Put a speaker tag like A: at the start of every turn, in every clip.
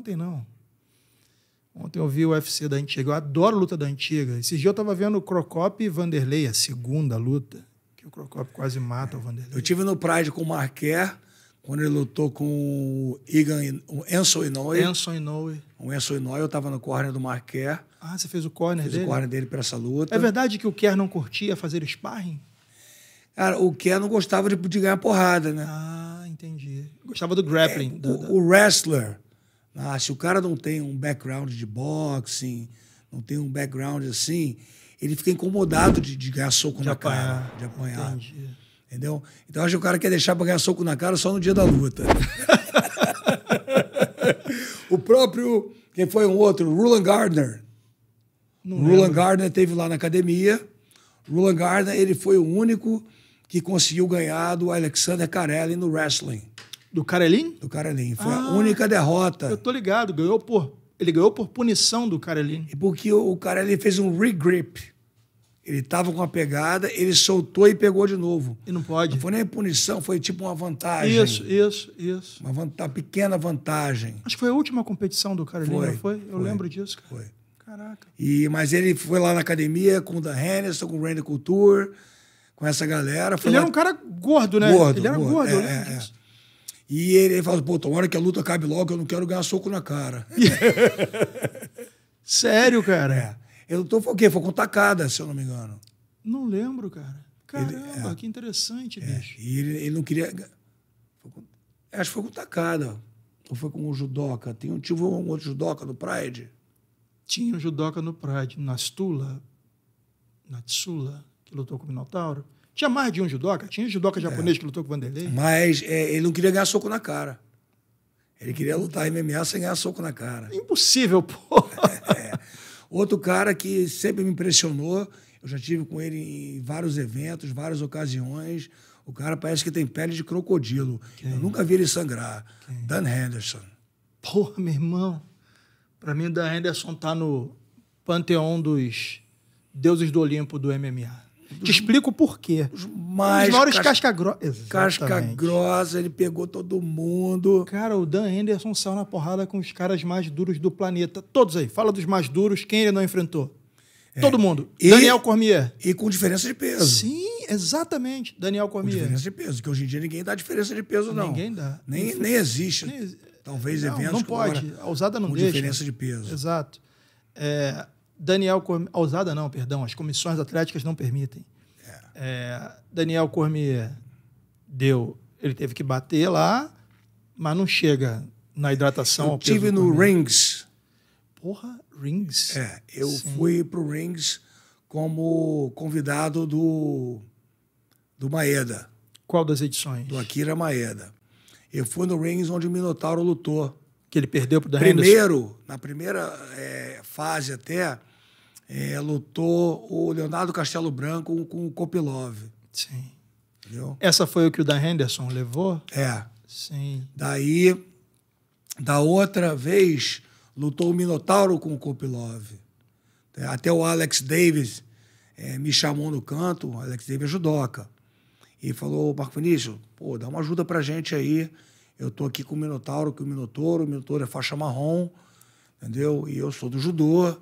A: Ontem não. Ontem eu vi o UFC da antiga. Eu adoro luta da antiga. Esses dias eu tava vendo o Crocop e Vanderlei, a segunda luta. Que o Crocop quase mata o Vanderlei. Eu tive no
B: Pride com o Marquer, quando ele lutou com o, Igan, o Enzo Inoue. Enzo Inoue. O Enzo Inoue, eu tava no corner do Marquer. Ah, você fez o corner fez dele? Fiz o corner dele para essa luta. É verdade que o Kerr não curtia fazer sparring? Cara, o Kerr não gostava de, de ganhar porrada, né? Ah, entendi. Gostava do grappling. É, o, o wrestler ah, se o cara não tem um background de boxing, não tem um background assim, ele fica incomodado de, de ganhar soco de na apanhar, cara, de apanhar. Entendi. Entendeu? Então acho que o cara quer deixar para ganhar soco na cara só no dia da luta. o próprio, quem foi um outro, Roland Gardner. Não lembro. Gardner teve lá na academia. Roland Gardner, ele foi o único que conseguiu ganhar do Alexander Carelli no wrestling. Do Karelin? Do Karelin, Foi ah, a única derrota. Eu tô ligado, ganhou por. Ele ganhou por punição do Karelin. E porque o Karelin fez um regrip. Ele tava com a pegada, ele soltou e pegou de novo. E não pode. Não foi nem punição, foi tipo uma vantagem. Isso, isso, isso. Uma, vantagem, uma pequena vantagem. Acho que foi a última competição do Karelin. foi, não foi? Eu foi, lembro disso, cara. Foi. Caraca. E, mas ele foi lá na academia com o Dan Henderson, com o Randy Couture, com essa galera. ele lá... era um cara gordo, né? Gordo, ele era gordo, gordo é, né? é, É. E ele, ele fala, pô, tomara que a luta acabe logo, eu não quero ganhar soco na cara. Sério, cara? É. Eu tô, foi o quê? Foi com tacada, se eu não me engano.
A: Não lembro, cara. Caramba, ele, é. que interessante, é. bicho.
B: E ele, ele não queria... Com, é, acho que foi com tacada. Ou foi com o judoca. Tem um, tio um outro judoca no Pride? Tinha um judoca no Pride, na Stula,
A: na Tsula, que lutou com o Minotauro. Tinha mais de um judoca? Tinha um judoca é. japonês é. que lutou com o
B: Vanderlei? Mas é, ele não queria ganhar soco na cara. Ele queria lutar MMA sem ganhar soco na cara. Impossível, pô! É, Outro cara que sempre me impressionou, eu já tive com ele em vários eventos, várias ocasiões. O cara parece que tem pele de crocodilo. Quem? Eu nunca vi ele sangrar. Quem? Dan Henderson. Porra, meu
A: irmão. Para mim, o Dan Henderson tá no panteão dos deuses do Olimpo do MMA. Te explico o porquê. Os mais. Os maiores casca, casca grossa. Casca grossa, ele pegou todo mundo. Cara, o Dan Anderson saiu na porrada com os caras mais duros do planeta. Todos aí. Fala dos mais duros, quem ele não enfrentou. É. Todo mundo. E, Daniel Cormier. E com diferença de peso. Sim, exatamente. Daniel Cormier. Com diferença de peso, que hoje em dia
B: ninguém dá diferença de peso, não. Ninguém dá. Nem, nem existe. Nem... Talvez não, eventos. Não pode. A usada não com deixa. diferença de
A: peso. Exato. É, Daniel Cormier. Ousada não, perdão, as comissões atléticas não permitem. É, é Daniel Cormier deu. Ele teve que bater lá, mas não chega na hidratação eu ao tive no Cormier.
B: Rings. Porra, Rings? É, eu Sim. fui pro Rings como convidado do, do Maeda. Qual das edições? Do Akira Maeda. Eu fui no Rings onde o Minotauro lutou. Que ele perdeu para o Primeiro, Henderson. na primeira é, fase até, é, lutou o Leonardo Castelo Branco com o Kopilov. Sim. Entendeu?
A: Essa foi o que o Dan
B: Henderson levou? É. Sim. Daí, da outra vez, lutou o Minotauro com o Kopilov. É, até o Alex Davis é, me chamou no canto, o Alex Davis é judoca, e falou, Marco Vinícius, pô, dá uma ajuda pra gente aí, eu tô aqui com o Minotauro, que o Minotauro, o Minotauro é faixa marrom, entendeu? E eu sou do judô,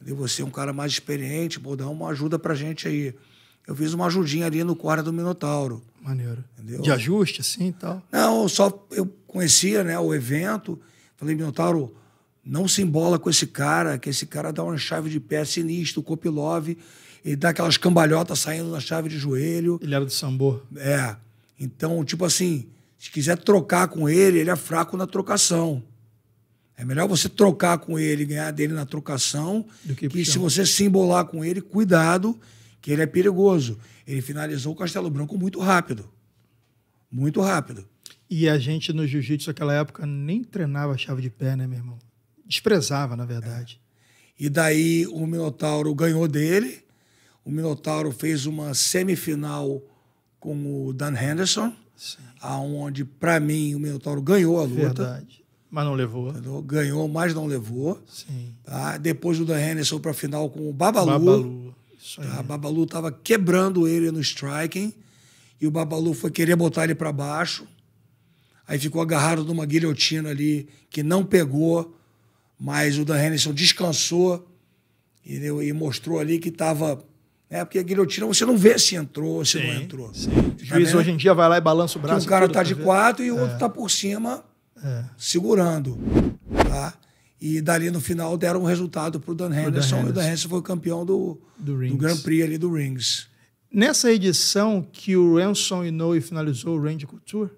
B: de você é um cara mais experiente, pô, dá uma ajuda pra gente aí. Eu fiz uma ajudinha ali no quarto do Minotauro. Maneiro. Entendeu? De ajuste, assim e tal? Não, só eu conhecia né, o evento. Falei, Minotauro, não se embola com esse cara, que esse cara dá uma chave de pé sinistro, Kopilov. Ele dá aquelas cambalhotas saindo na chave de joelho. Ele era do Sambor. É. Então, tipo assim, se quiser trocar com ele, ele é fraco na trocação. É melhor você trocar com ele, ganhar dele na trocação, do que, que se você se embolar com ele, cuidado, que ele é perigoso. Ele finalizou o Castelo Branco muito rápido.
A: Muito rápido. E a gente no jiu-jitsu naquela época nem treinava chave de pé, né, meu irmão? Desprezava, na verdade.
B: É. E daí o Minotauro ganhou dele. O Minotauro fez uma semifinal com o Dan Henderson, Sim. aonde para mim o Minotauro ganhou a luta. Verdade.
A: Mas não levou. Entendeu?
B: Ganhou, mas não levou. Sim. Tá? Depois o Dan Henderson para a final com o Babalu. Babalu. Isso tá? Babalu estava quebrando ele no striking. E o Babalu foi querer botar ele para baixo. Aí ficou agarrado numa guilhotina ali que não pegou. Mas o Dan Henderson descansou e, e mostrou ali que estava É, né? Porque a guilhotina você não vê se entrou, se sim, não entrou. Sim. O tá juiz tá hoje em dia vai lá e balança o braço. Que um cara tá de quatro e o outro é. tá por cima é. segurando. Tá? E dali no final deram um resultado para o Dan Henderson. E o Dan Henderson foi campeão do, do, do, Grand Prix ali do Rings. Nessa edição que o Ransom Inouye finalizou o Range
A: Couture,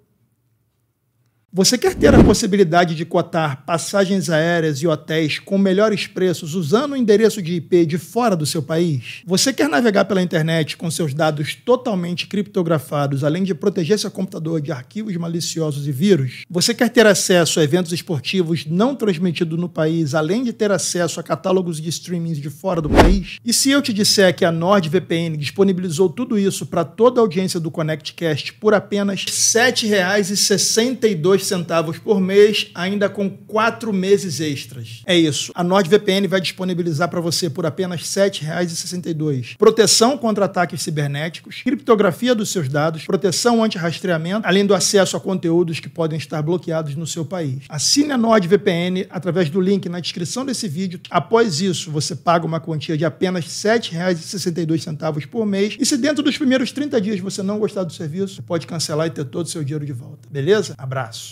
A: você quer ter a possibilidade de cotar passagens aéreas e hotéis com melhores preços usando o endereço de IP de fora do seu país? Você quer navegar pela internet com seus dados totalmente criptografados, além de proteger seu computador de arquivos maliciosos e vírus? Você quer ter acesso a eventos esportivos não transmitidos no país, além de ter acesso a catálogos de streamings de fora do país? E se eu te disser que a NordVPN disponibilizou tudo isso para toda a audiência do ConnectCast por apenas R$ 7,62 centavos por mês, ainda com quatro meses extras. É isso. A NordVPN vai disponibilizar para você por apenas R$ 7,62 proteção contra ataques cibernéticos, criptografia dos seus dados, proteção anti-rastreamento, além do acesso a conteúdos que podem estar bloqueados no seu país. Assine a NordVPN através do link na descrição desse vídeo. Após isso, você paga uma quantia de apenas R$ 7,62 por mês e se dentro dos primeiros 30 dias você não gostar do serviço, pode cancelar e ter todo o seu dinheiro de volta. Beleza? Abraço.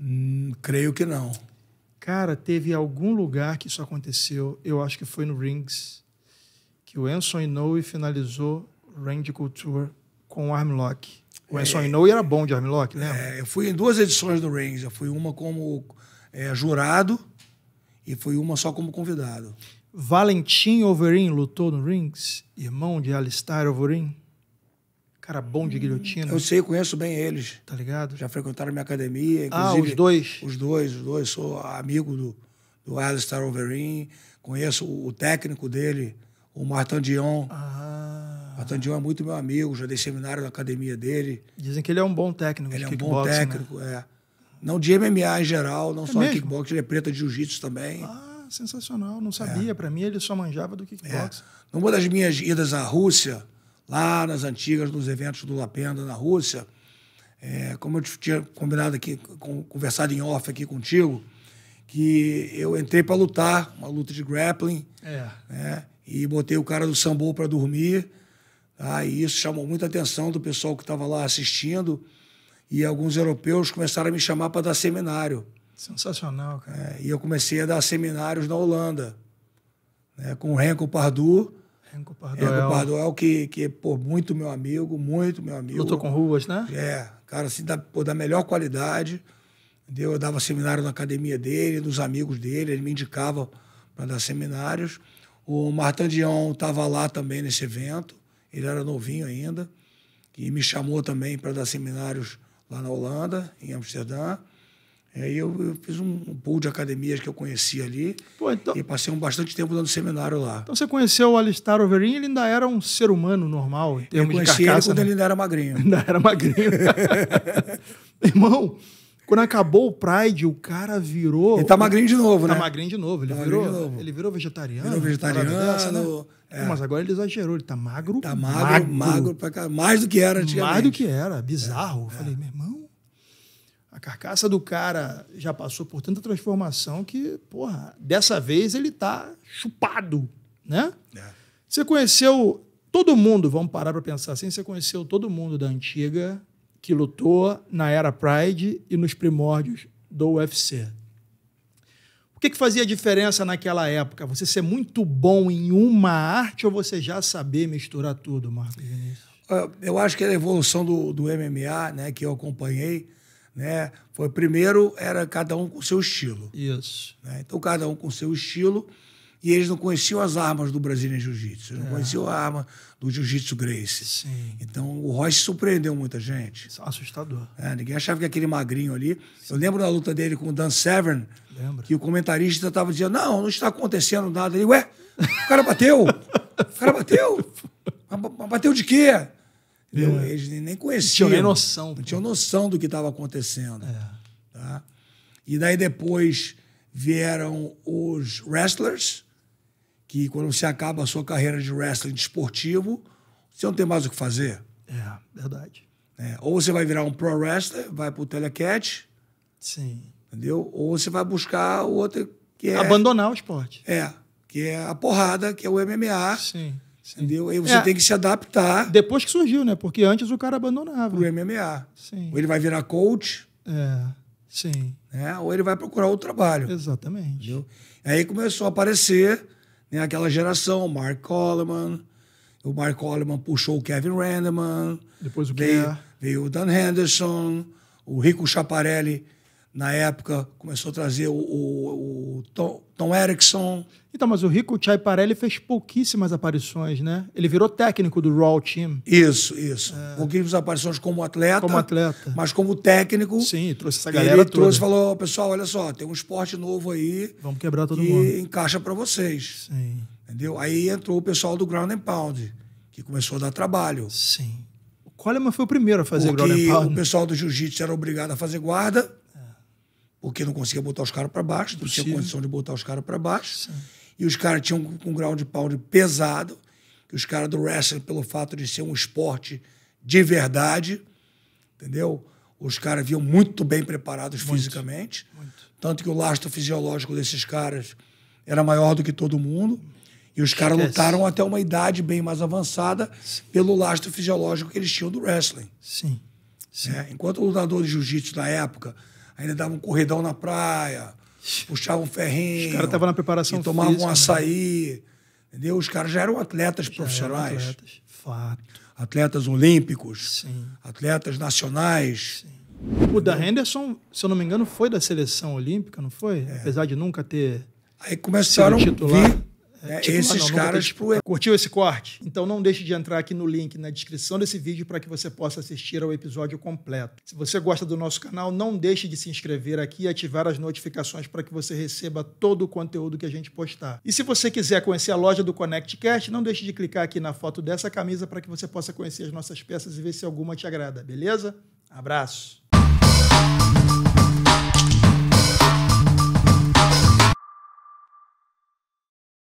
A: Hum, creio que não. Cara, teve algum lugar que isso aconteceu. Eu acho que foi no Rings, que o Enson Inouye finalizou Range Couture com o Armlock. O é, Enson é. Inoue
B: era bom de Armlock, lembra? É, eu fui em duas edições do Rings. Eu fui uma como é, jurado e fui uma só como convidado. Valentim Overin lutou no
A: Rings, irmão de Alistair Overeem? cara bom de guilhotina. Eu sei,
B: conheço bem eles. Tá ligado? Já frequentaram minha academia. Ah, os dois? Os dois, os dois. Sou amigo do, do Alistair Overeem. Conheço o, o, técnico dele, o Martin Dion. Ah. Martin Dion é muito meu amigo. Já dei seminário na academia dele. Dizem que ele é um bom técnico. Ele é um bom né? técnico, né? é. Não de MMA em geral, não é só mesmo? kickbox, ele é preto de jiu-jitsu também. Ah,
A: sensacional. Não sabia. É.
B: Para mim, ele só manjava do
A: kickbox. É. Numa das
B: minhas idas à Rússia, lá nas antigas, nos eventos do Lapenda, na Rússia. É, como eu tinha combinado aqui, conversado em off aqui contigo, que eu entrei para lutar, uma luta de grappling, é. né? e botei o cara do sambo para dormir. Tá? E isso chamou muita atenção do pessoal que estava lá assistindo. E alguns europeus começaram a me chamar para dar seminário. Sensacional, cara. É, e eu comecei a dar seminários na Holanda, né? com o Renko Pardu, é Pardoel. Enco Pardoel, que, que, pô, muito meu amigo, muito meu amigo. Lutou com ruas, né? É, cara, assim, da, pô, da melhor qualidade. Entendeu? Eu dava seminário na academia dele, dos amigos dele, ele me indicava para dar seminários. O Martin Dion estava lá também nesse evento, ele era novinho ainda, e me chamou também para dar seminários lá na Holanda, em Amsterdã. É, e Aí eu, eu, fiz um, pool de academias que eu conheci ali Pô, então... e passei um bastante tempo dando seminário lá.
A: Então você conheceu o Alistair Overin, ele ainda era um ser humano normal, em termos eu conheci de carcaça, ele quando né? ele ainda era magrinho.
B: Ainda era magrinho.
A: Irmão, quando acabou o Pride, o cara virou... Ele tá magrinho de novo, tá né? Tá magrinho de novo. Ele, tá virou, novo. ele virou vegetariano.
B: Virou vegetariano. né?
A: é. mas agora ele exagerou, ele tá magro. Tá magro, magro, magro pra cá. Mais do que era antigamente. Mais do que era, bizarro. É, eu Falei, meu irmão... A carcaça do cara já passou por tanta transformação que, porra, dessa vez ele tá chupado, né? É. Você conheceu todo mundo, vamos parar para pensar assim, você conheceu todo mundo da antiga que lutou na era Pride e nos primórdios do UFC. O que, que fazia diferença naquela época? Você ser muito bom em uma arte ou você já
B: saber misturar tudo, Marcos Vinícius? Ah, eu acho que é a evolução do, do MMA, né, que eu acompanhei, né? Foi primeiro era cada um com seu estilo. Isso. Né? Então cada um com seu estilo e eles não conheciam as armas do Brazilian Jiu-Jitsu, não é. conheciam a arma do Jiu-Jitsu Grace. Sim. Então o Royce surpreendeu muita gente. Assustador. É, ninguém achava que aquele magrinho ali. Sim. Eu lembro da luta dele com o Dan Severn, Lembra. que o comentarista estava dizendo: não, não está acontecendo nada. Ele, ué, o cara bateu! o cara bateu! Bateu de quê? Entendeu? É. Eles nem conheciam. Não tinham noção. Não tinham noção do que estava acontecendo. É. Tá? E daí depois vieram os wrestlers, que quando você acaba a sua carreira de wrestling desportivo, de você não tem mais o que fazer. É, verdade. É, ou você vai virar um pro wrestler, vai pro telecat. Sim. Entendeu? Ou você vai buscar outra que é... Abandonar o esporte. É, que é a porrada, que é o MMA. Sim Entendeu? Aí você é, tem
A: que se adaptar. Depois que surgiu, né? Porque antes o cara abandonava. O MMA.
B: Sim. Ou ele vai virar coach.
A: É. Sim.
B: Né? Ou ele vai procurar outro trabalho. Exatamente. Entendeu? Aí começou a aparecer né, aquela geração, Mark Coleman. O Mark Coleman puxou o Kevin Randleman. Depois o veio, veio o Dan Henderson, o Rico Chaparelli na época, começou a trazer o, o, o Tom, Tom Erickson. Então, mas o Rico Chaiparelli fez pouquíssimas aparições, né? Ele virou técnico do Raw Team. Isso, isso. É. Pouquíssimas aparições como atleta. Como atleta. Mas como técnico. Sim, trouxe essa galera ele toda. trouxe e falou, pessoal, olha só, tem um esporte novo aí. Vamos quebrar todo que mundo. E encaixa para vocês. Sim. Entendeu? Aí entrou o pessoal do Ground and Pound, que começou a dar trabalho. Sim. O Coleman foi o primeiro a fazer Porque Ground and Pound. o pessoal do Jiu-Jitsu era obrigado a fazer guarda porque não conseguia botar os caras para baixo, não tinha condição de botar os caras para baixo. Sim. E os caras tinham um, um ground pound pesado, que os caras do wrestling, pelo fato de ser um esporte de verdade, entendeu? Os caras vinham muito bem preparados muito, fisicamente. Muito. Tanto que o lastro fisiológico desses caras era maior do que todo mundo. E os caras é lutaram até uma idade bem mais avançada Sim. pelo lastro fisiológico que eles tinham do wrestling. Sim. Sim. É, enquanto o lutador de jiu-jitsu na época Ainda dava um corredão na praia, puxava um ferrinho. Os caras estavam na preparação e tomavam física, um né? açaí. Né? Entendeu? Os caras já eram atletas já profissionais. Eram atletas, fato. Atletas olímpicos, Sim. atletas nacionais.
A: Sim. O da Henderson, se eu não me engano, foi da seleção olímpica, não foi? É. Apesar de nunca ter. Aí começaram a vir é, tipo, esses ah, não, caras. Tipo, é- Curtiu esse corte? Então não deixe de entrar aqui no link na descrição desse vídeo para que você possa assistir ao episódio completo. Se você gosta do nosso canal, não deixe de se inscrever aqui e ativar as notificações para que você receba todo o conteúdo que a gente postar. E se você quiser conhecer a loja do ConnectCast, não deixe de clicar aqui na foto dessa camisa para que você possa conhecer as nossas peças e ver se alguma te agrada, beleza? Abraço!